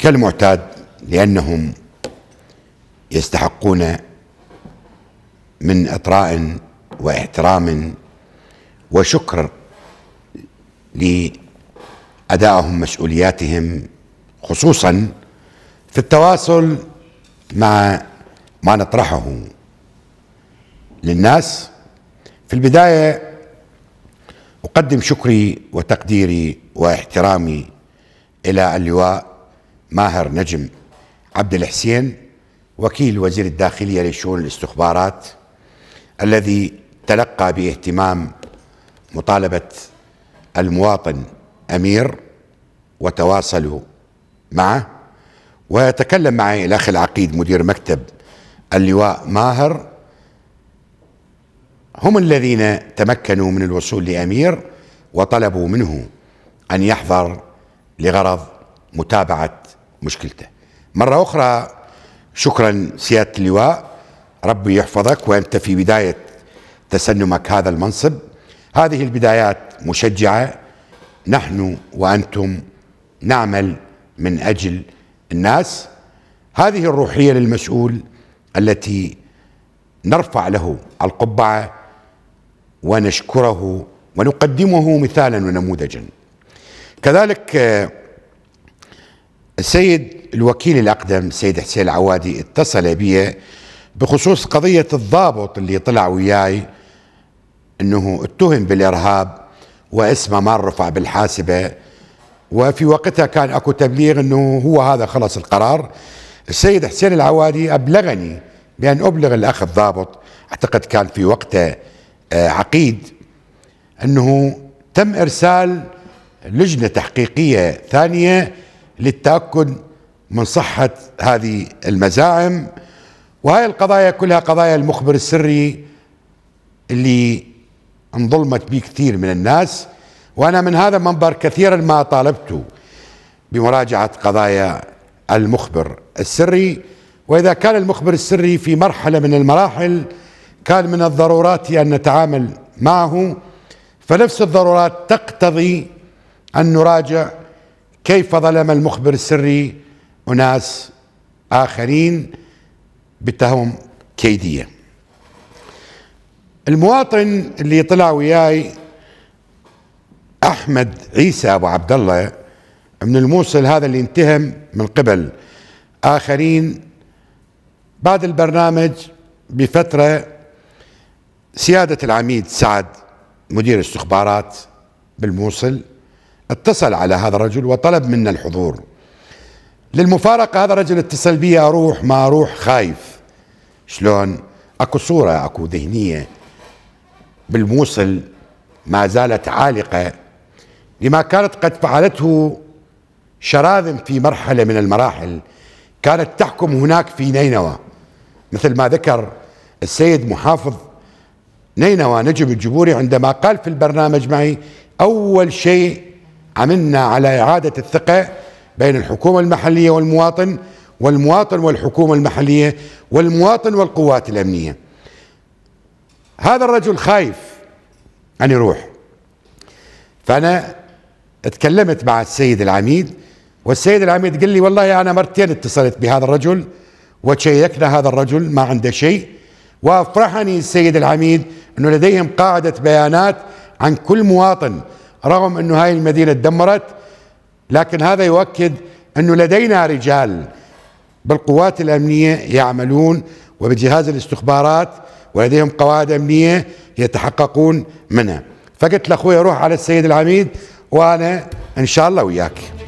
كالمعتاد لأنهم يستحقون من إطراء واحترام وشكر لأدائهم مسؤولياتهم خصوصا في التواصل مع ما نطرحه للناس في البداية أقدم شكري وتقديري واحترامي إلى اللواء ماهر نجم عبد الحسين وكيل وزير الداخلية لشؤون الاستخبارات الذي تلقى باهتمام مطالبة المواطن أمير وتواصلوا معه وتكلم معي الأخ العقيد مدير مكتب اللواء ماهر هم الذين تمكنوا من الوصول لأمير وطلبوا منه أن يحضر لغرض متابعة مشكلته مرة أخرى شكرا سيادة اللواء ربي يحفظك وأنت في بداية تسنمك هذا المنصب هذه البدايات مشجعة نحن وأنتم نعمل من أجل الناس هذه الروحية للمسؤول التي نرفع له القبعة ونشكره ونقدمه مثالا ونموذجا كذلك السيد الوكيل الأقدم السيد حسين العوادي اتصل بي بخصوص قضية الضابط اللي طلع وياي أنه اتهم بالإرهاب واسمه ما رفع بالحاسبة وفي وقتها كان أكو تبليغ أنه هو هذا خلص القرار السيد حسين العوادي أبلغني بأن أبلغ الأخ الضابط أعتقد كان في وقته آه، عقيد أنه تم إرسال لجنة تحقيقية ثانية للتأكد من صحة هذه المزاعم وهاي القضايا كلها قضايا المخبر السري اللي انظلمت به كثير من الناس وأنا من هذا المنبر كثيرا ما طالبت بمراجعة قضايا المخبر السري وإذا كان المخبر السري في مرحلة من المراحل كان من الضرورات أن نتعامل معه فنفس الضرورات تقتضي أن نراجع كيف ظلم المخبر السري أناس آخرين بتهم كيدية المواطن اللي طلع وياي أحمد عيسى أبو عبد الله من الموصل هذا اللي انتهم من قبل آخرين بعد البرنامج بفترة سيادة العميد سعد مدير استخبارات بالموصل اتصل على هذا الرجل وطلب منا الحضور للمفارقة هذا الرجل اتصل بي أروح ما أروح خايف شلون أكو صورة أكو ذهنية بالموصل ما زالت عالقة لما كانت قد فعلته شراذم في مرحلة من المراحل كانت تحكم هناك في نينوى مثل ما ذكر السيد محافظ نينوى نجم الجبوري عندما قال في البرنامج معي أول شيء عملنا على إعادة الثقة بين الحكومة المحلية والمواطن والمواطن والحكومة المحلية والمواطن والقوات الأمنية هذا الرجل خايف أن يروح فأنا اتكلمت مع السيد العميد والسيد العميد قال لي والله أنا مرتين اتصلت بهذا الرجل وشيكنا هذا الرجل ما عنده شيء وأفرحني السيد العميد أنه لديهم قاعدة بيانات عن كل مواطن رغم أن هاي المدينة تدمرت لكن هذا يؤكد أنه لدينا رجال بالقوات الأمنية يعملون وبجهاز الاستخبارات ولديهم قواعد أمنية يتحققون منها فقلت لأخوي روح على السيد العميد وأنا إن شاء الله وياك